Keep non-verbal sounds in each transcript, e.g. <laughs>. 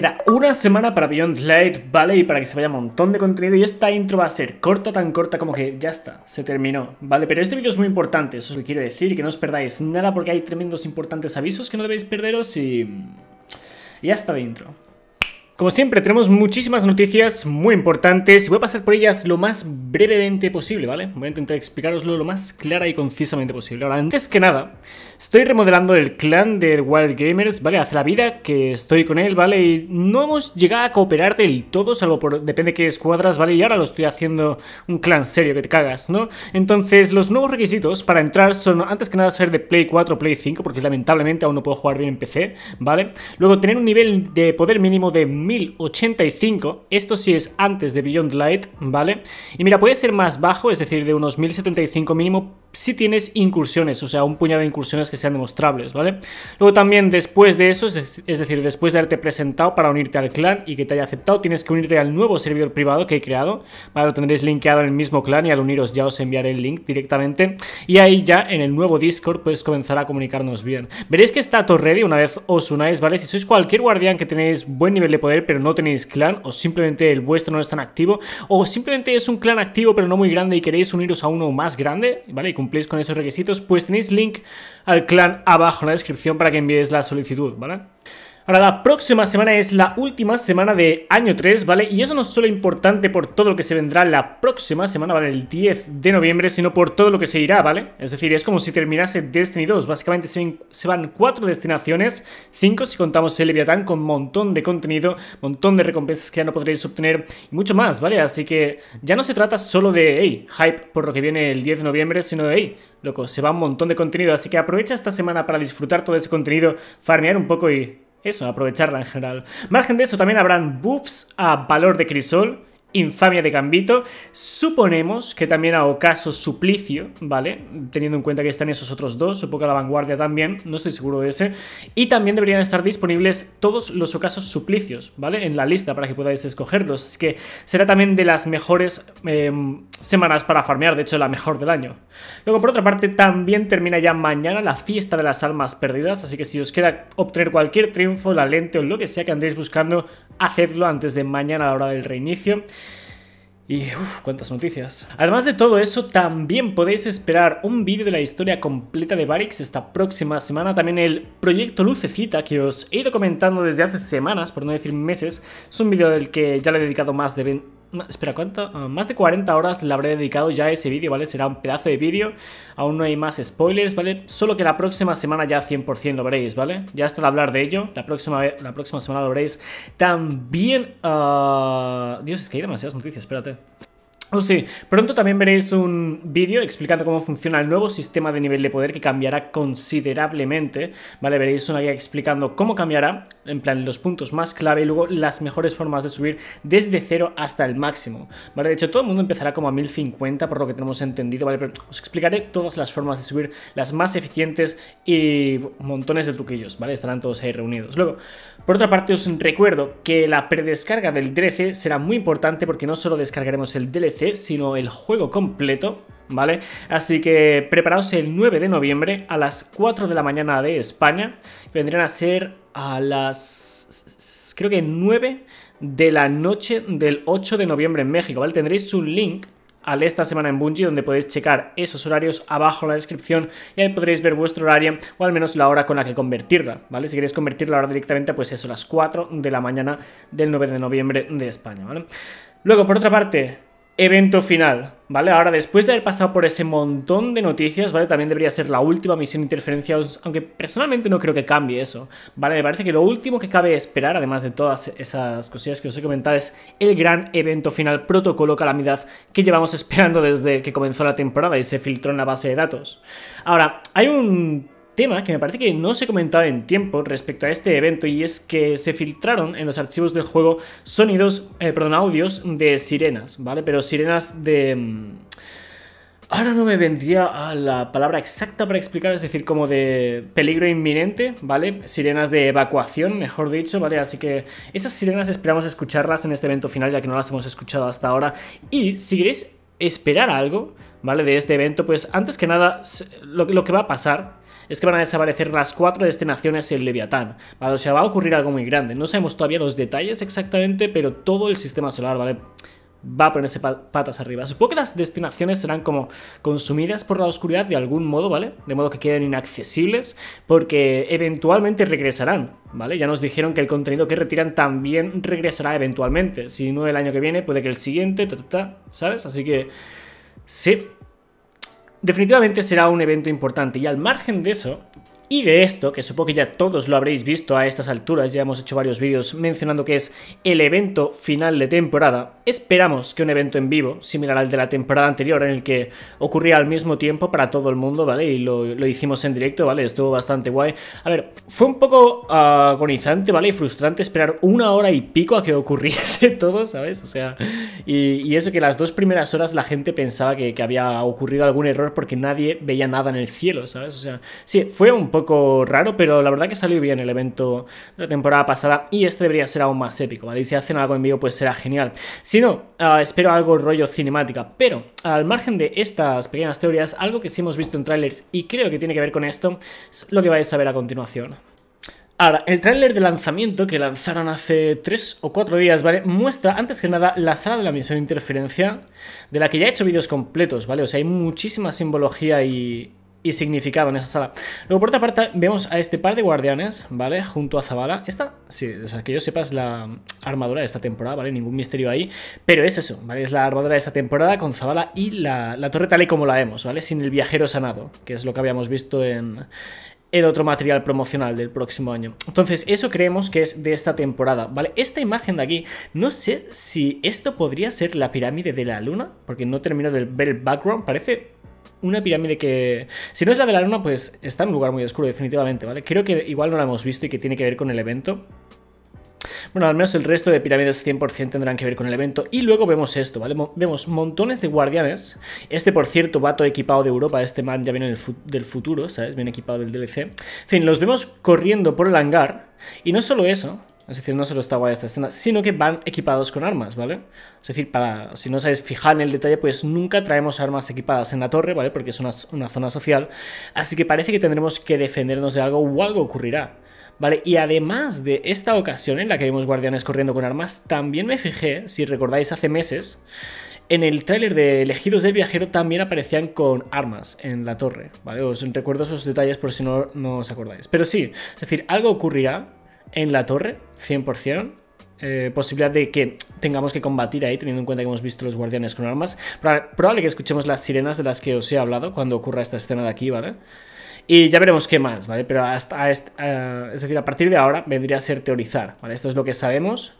queda una semana para Beyond Light, ¿vale? Y para que se vaya un montón de contenido. Y esta intro va a ser corta, tan corta como que ya está, se terminó, ¿vale? Pero este vídeo es muy importante, eso es lo que quiero decir, que no os perdáis nada porque hay tremendos importantes avisos que no debéis perderos y... ya está de intro. Como siempre, tenemos muchísimas noticias muy importantes y voy a pasar por ellas lo más brevemente posible, ¿vale? Voy a intentar explicaroslo lo más clara y concisamente posible. Ahora, antes que nada, Estoy remodelando el clan de Wild Gamers, ¿vale? Hace la vida que estoy con él, ¿vale? Y no hemos llegado a cooperar del todo, salvo por... depende qué escuadras, ¿vale? Y ahora lo estoy haciendo un clan serio, que te cagas, ¿no? Entonces, los nuevos requisitos para entrar son, antes que nada, ser de Play 4 Play 5, porque lamentablemente aún no puedo jugar bien en PC, ¿vale? Luego, tener un nivel de poder mínimo de 1085, esto sí es antes de Beyond Light, ¿vale? Y mira, puede ser más bajo, es decir, de unos 1075 mínimo, si tienes incursiones, o sea, un puñado de incursiones que sean demostrables, ¿vale? Luego también después de eso, es decir, después de haberte presentado para unirte al clan y que te haya aceptado, tienes que unirte al nuevo servidor privado que he creado, ¿vale? Lo tendréis linkeado en el mismo clan y al uniros ya os enviaré el link directamente y ahí ya en el nuevo Discord puedes comenzar a comunicarnos bien. Veréis que está todo ready una vez os unáis, ¿vale? Si sois cualquier guardián que tenéis buen nivel de poder pero no tenéis clan o simplemente el vuestro no es tan activo o simplemente es un clan activo pero no muy grande y queréis uniros a uno más grande, ¿vale? cumplís con esos requisitos, pues tenéis link al clan abajo en la descripción para que envíes la solicitud, ¿vale? Ahora, la próxima semana es la última semana de año 3, ¿vale? Y eso no es solo importante por todo lo que se vendrá la próxima semana, ¿vale? El 10 de noviembre, sino por todo lo que se irá, ¿vale? Es decir, es como si terminase Destiny 2. Básicamente se, van cuatro destinaciones, cinco si contamos el Leviatán, con montón de contenido, montón de recompensas que ya no podréis obtener y mucho más, ¿vale? Así que ya no se trata solo de, hey, hype por lo que viene el 10 de noviembre, sino de, hey, loco, se va un montón de contenido. Así que aprovecha esta semana para disfrutar todo ese contenido, farmear un poco y eso, aprovecharla en general. Margen de eso, también habrán buffs a valor de crisol infamia de Gambito. Suponemos que también a Ocaso Suplicio, ¿vale? Teniendo en cuenta que están esos otros dos, supongo que a la vanguardia también, no estoy seguro de ese. Y también deberían estar disponibles todos los Ocasos Suplicios, ¿vale? En la lista para que podáis escogerlos. Es que será también de las mejores em, semanas para farmear, de hecho la mejor del año. Luego, por otra parte, también termina ya mañana la fiesta de las almas perdidas, así que si os queda obtener cualquier triunfo, la lente o lo que sea que andéis buscando, hacedlo antes de mañana a la hora del reinicio. Y uff, cuántas noticias. Además de todo eso, también podéis esperar un vídeo de la historia completa de Varix esta próxima semana. También el proyecto Lucecita, que os he ido comentando desde hace semanas, por no decir meses. Es un vídeo del que ya le he dedicado más de 20 Espera, ¿cuánto? Ah, más de 40 horas le habré dedicado ya a ese vídeo, ¿vale? Será un pedazo de vídeo, aún no hay más spoilers, ¿vale? Solo que la próxima semana ya 100% lo veréis, ¿vale? Ya hasta de hablar de ello, la próxima, la próxima semana lo veréis también... Ah, Dios, es que hay demasiadas noticias, espérate. Oh, sí, pronto también veréis un vídeo explicando cómo funciona el nuevo sistema de nivel de poder que cambiará considerablemente, ¿vale? Veréis una guía explicando cómo cambiará, en plan los puntos más clave y luego las mejores formas de subir desde cero hasta el máximo, ¿vale? De hecho, todo el mundo empezará como a 1050 por lo que tenemos entendido, ¿vale? Pero os explicaré todas las formas de subir, las más eficientes y montones de truquillos, ¿vale? Estarán todos ahí reunidos. Luego, por otra parte, os recuerdo que la predescarga del 13 será muy importante porque no solo descargaremos el DLC, sino el juego completo, ¿vale? Así que preparaos el 9 de noviembre a las 4 de la mañana de España, vendrían a ser a las, creo que 9 de la noche del 8 de noviembre en México, ¿vale? Tendréis un link al esta semana en Bungie, donde podéis checar esos horarios abajo en la descripción y ahí podréis ver vuestro horario o al menos la hora con la que convertirla, ¿vale? Si queréis convertirla ahora directamente, pues eso, las 4 de la mañana del 9 de noviembre de España, ¿vale? Luego, por otra parte, evento final, ¿vale? Ahora, después de haber pasado por ese montón de noticias, ¿vale? También debería ser la última misión de interferencia, aunque personalmente no creo que cambie eso, ¿vale? Me parece que lo último que cabe esperar, además de todas esas cosillas que os he comentado, es el gran evento final protocolo calamidad que llevamos <laughs> esperando desde que comenzó la temporada y se filtró en la base de datos. Ahora, hay un tema que me parece que no se comentaba en tiempo respecto a este evento y es que se filtraron en los archivos del juego sonidos, eh, perdón, audios de sirenas, ¿vale? Pero sirenas de... Mm, ahora no me vendría a la palabra exacta para explicar, es decir, como de peligro inminente, ¿vale? Sirenas de evacuación, mejor dicho, ¿vale? Así que esas sirenas esperamos escucharlas en este evento final, ya que no las hemos escuchado hasta ahora. Y si queréis esperar algo, ¿vale? De este evento, pues antes que nada, lo que va a pasar es que van a desaparecer las cuatro destinaciones en Leviatán, O sea, va a ocurrir algo muy grande. No sabemos todavía los detalles exactamente, pero todo el sistema solar, ¿vale? va a ponerse patas arriba. Supongo que las destinaciones serán como consumidas por la oscuridad de algún modo, ¿vale? De modo que queden inaccesibles, porque eventualmente regresarán, ¿vale? Ya nos dijeron que el contenido que retiran también regresará eventualmente. Si no el año que viene, puede que el siguiente, ¿sabes? Así que sí, definitivamente será un evento importante. Y al margen de eso, y de esto, que supongo que ya todos lo habréis visto a estas alturas, ya hemos hecho varios vídeos mencionando que es el evento final de temporada, Esperamos que un evento en vivo, similar al de la temporada anterior, en el que ocurría al mismo tiempo para todo el mundo, ¿vale? Y lo, hicimos en directo, ¿vale? Estuvo bastante guay. A ver, fue un poco ah, agonizante, ¿vale? Y frustrante esperar una hora y pico a que ocurriese <laughs> todo, ¿sabes? O sea, y, eso que las dos primeras horas la gente pensaba que, que, había ocurrido algún error porque nadie veía nada en el cielo, ¿sabes? O sea, sí, fue un poco raro, pero la verdad que salió bien el evento de la temporada pasada y este debería ser aún más épico, ¿vale? Y si hacen algo en vivo, pues será genial. Sí, si no, ah, espero algo rollo cinemática. Pero, al margen de estas pequeñas teorías, algo que sí hemos visto en trailers y creo que tiene que ver con esto, es lo que vais a ver a continuación. Ahora, el tráiler de lanzamiento que lanzaron hace 3 o 4 días, ¿vale? Muestra, antes que nada, la sala de la misión interferencia, de la que ya he hecho vídeos completos, ¿vale? O sea, hay muchísima simbología y, y significado en esa sala. Luego, por otra parte, vemos a este par de guardianes, ¿vale? Junto a Zavala. Esta, sí, o sea, que yo sepa, es la armadura de esta temporada, ¿vale? Ningún misterio ahí. Pero es eso, ¿vale? Es la armadura de esta temporada con Zabala y la, la torre tal y como la vemos, ¿vale? Sin el viajero sanado, que es lo que habíamos visto en, el otro material promocional del próximo año. Entonces, eso creemos que es de esta temporada, ¿vale? Esta imagen de aquí, no sé si esto podría ser la pirámide de la luna, porque no termino de ver el background, parece una pirámide que, si no es la de la luna, pues está en un lugar muy oscuro, definitivamente, ¿vale? Creo que igual no la hemos visto y que tiene que ver con el evento. Bueno, al menos el resto de pirámides 100% tendrán que ver con el evento. Y luego vemos esto, ¿vale? vemos montones de guardianes. Este, por cierto, vato equipado de Europa. Este man ya viene del futuro, ¿sabes? bien equipado del DLC. En fin, los vemos corriendo por el hangar. Y no solo eso, es decir, no solo está guay esta escena, sino que van equipados con armas, ¿vale? Es decir, para, si no sabéis fijar en el detalle, pues nunca traemos armas equipadas en la torre, ¿vale? Porque es una, zona social. Así que parece que tendremos que defendernos de algo o algo ocurrirá. ¿vale? Y además de esta ocasión en la que vimos guardianes corriendo con armas, también me fijé, si recordáis hace meses, en el tráiler de Elegidos del Viajero también aparecían con armas en la torre, ¿vale? Os recuerdo esos detalles por si no, no os acordáis. Pero sí, es decir, algo ocurrirá en la torre, 100%. Eh, posibilidad de que tengamos que combatir ahí, teniendo en cuenta que hemos visto los guardianes con armas. Probable que escuchemos las sirenas de las que os he hablado cuando ocurra esta escena de aquí, ¿vale? Y ya veremos qué más, ¿vale? Pero hasta, eh, es decir, a partir de ahora vendría a ser teorizar, ¿vale? Esto es lo que sabemos.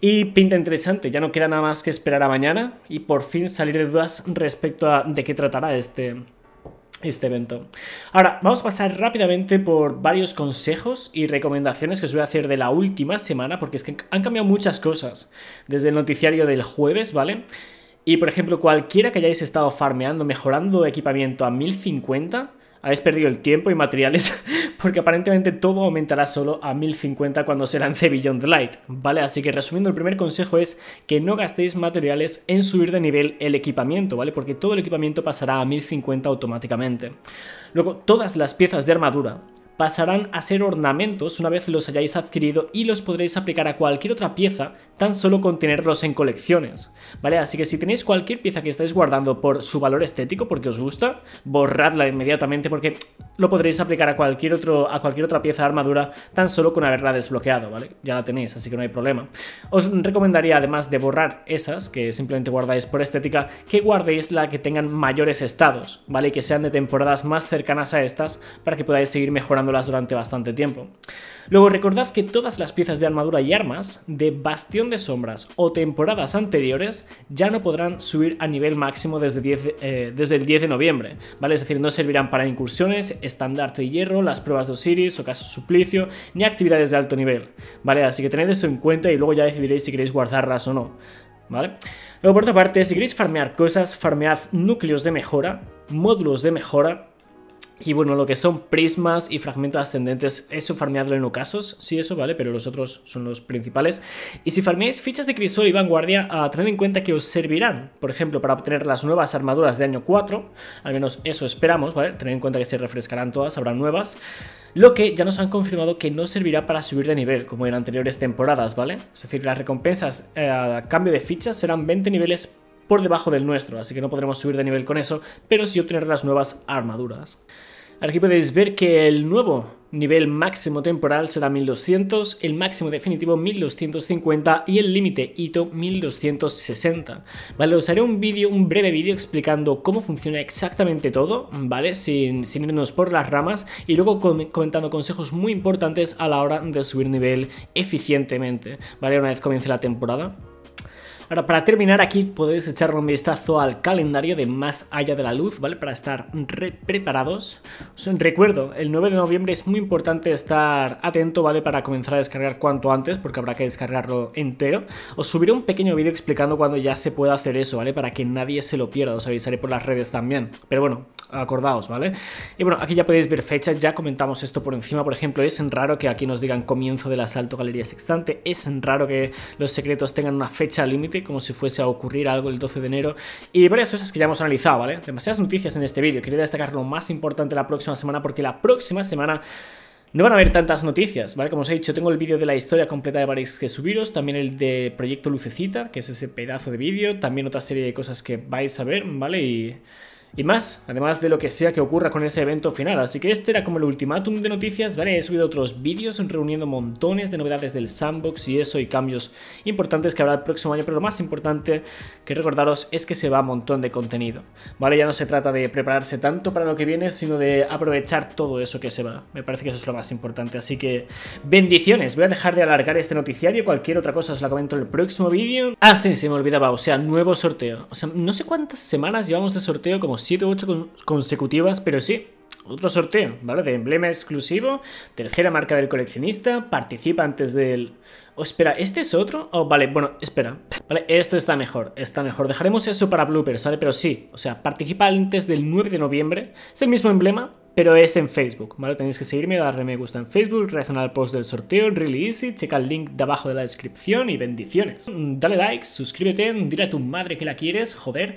Y pinta interesante, ya no queda nada más que esperar a mañana y por fin salir de dudas respecto a de qué tratará este, este evento. Ahora, vamos a pasar rápidamente por varios consejos y recomendaciones que os voy a hacer de la última semana, porque es que han cambiado muchas cosas desde el noticiario del jueves, ¿vale? Y por ejemplo, cualquiera que hayáis estado farmeando, mejorando equipamiento a 1050, habéis perdido el tiempo y materiales <laughs> porque aparentemente todo aumentará solo a 1050 cuando se lance Beyond Light, ¿vale? Así que resumiendo, el primer consejo es que no gastéis materiales en subir de nivel el equipamiento, ¿vale? Porque todo el equipamiento pasará a 1050 automáticamente. Luego, todas las piezas de armadura pasarán a ser ornamentos una vez los hayáis adquirido y los podréis aplicar a cualquier otra pieza tan solo con tenerlos en colecciones, ¿vale? Así que si tenéis cualquier pieza que estáis guardando por su valor estético, porque os gusta, borradla inmediatamente porque lo podréis aplicar a cualquier, otro, a cualquier otra pieza de armadura tan solo con haberla desbloqueado, ¿vale? Ya la tenéis, así que no hay problema. Os recomendaría además de borrar esas, que simplemente guardáis por estética, que guardéis la que tengan mayores estados, ¿vale? Y que sean de temporadas más cercanas a estas para que podáis seguir mejorando durante bastante tiempo. Luego recordad que todas las piezas de armadura y armas de Bastión de Sombras o temporadas anteriores ya no podrán subir a nivel máximo desde, eh, el 10 de noviembre, ¿vale? Es decir, no servirán para incursiones, estandarte de hierro, las pruebas de Osiris, O casos suplicio, ni actividades de alto nivel, ¿vale? Así que tened eso en cuenta y luego ya decidiréis si queréis guardarlas o no, ¿vale? Luego por otra parte, si queréis farmear cosas, farmead núcleos de mejora, módulos de mejora, y bueno, lo que son prismas y fragmentos ascendentes, eso farmeadlo en ocasos, sí eso, ¿vale? Pero los otros son los principales. Y si farmeáis fichas de crisol y vanguardia, ah, tened en cuenta que os servirán, por ejemplo, para obtener las nuevas armaduras de año 4, al menos eso esperamos, ¿vale? Tened en cuenta que se refrescarán todas, habrá nuevas. Lo que ya nos han confirmado que no servirá para subir de nivel, como en anteriores temporadas, ¿vale? Es decir, las recompensas eh, a cambio de fichas serán 20 niveles por debajo del nuestro, así que no podremos subir de nivel con eso, pero sí obtener las nuevas armaduras. Aquí podéis ver que el nuevo nivel máximo temporal será 1200, el máximo definitivo 1250 y el límite hito 1260. Vale, os haré un vídeo, un breve vídeo explicando cómo funciona exactamente todo, ¿vale? Sin, irnos por las ramas y luego comentando consejos muy importantes a la hora de subir nivel eficientemente, ¿vale? Una vez comience la temporada. Ahora, para terminar aquí podéis echar un vistazo al calendario de Más Allá de la Luz, ¿vale? Para estar re preparados. Os recuerdo, el 9 de noviembre es muy importante estar atento, ¿vale? Para comenzar a descargar cuanto antes, porque habrá que descargarlo entero. Os subiré un pequeño vídeo explicando cuando ya se puede hacer eso, ¿vale? Para que nadie se lo pierda, os avisaré por las redes también. Pero bueno, acordaos, ¿vale? Y bueno, aquí ya podéis ver fechas, ya comentamos esto por encima, por ejemplo, es raro que aquí nos digan comienzo del asalto Galería Sextante, es raro que los secretos tengan una fecha límite, como si fuese a ocurrir algo el 12 de enero, y varias cosas que ya hemos analizado, ¿vale? Demasiadas noticias en este vídeo, quería destacar lo más importante la próxima semana, porque la próxima semana no van a haber tantas noticias, ¿vale? Como os he dicho, tengo el vídeo de la historia completa de Varix que subiros, también el de Proyecto Lucecita, que es ese pedazo de vídeo, también otra serie de cosas que vais a ver, ¿vale? Y y más, además de lo que sea que ocurra con ese evento final. Así que este era como el ultimátum de noticias, ¿vale? He subido otros vídeos reuniendo montones de novedades del sandbox y eso y cambios importantes que habrá el próximo año, pero lo más importante que recordaros es que se va un montón de contenido, ¿vale? Ya no se trata de prepararse tanto para lo que viene, sino de aprovechar todo eso que se va. Me parece que eso es lo más importante, así que bendiciones. Voy a dejar de alargar este noticiario, cualquier otra cosa os la comento en el próximo vídeo. Ah, sí, se me olvidaba, o sea, nuevo sorteo. O sea, no sé cuántas semanas llevamos de sorteo como 7 o 8 consecutivas, pero sí, otro sorteo, ¿vale? De emblema exclusivo, tercera marca del coleccionista, Participa antes del... Oh, espera, ¿este es otro? Oh, vale, bueno, espera. Vale, esto está mejor, está mejor. Dejaremos eso para bloopers, ¿vale? Pero sí, o sea, participa antes del 9 de noviembre. Es el mismo emblema, pero es en Facebook, ¿vale? Tenéis que seguirme, darle me gusta en Facebook, reaccionar al post del sorteo, really easy, checa el link de abajo de la descripción y bendiciones. Dale like, suscríbete, dile a tu madre que la quieres, joder,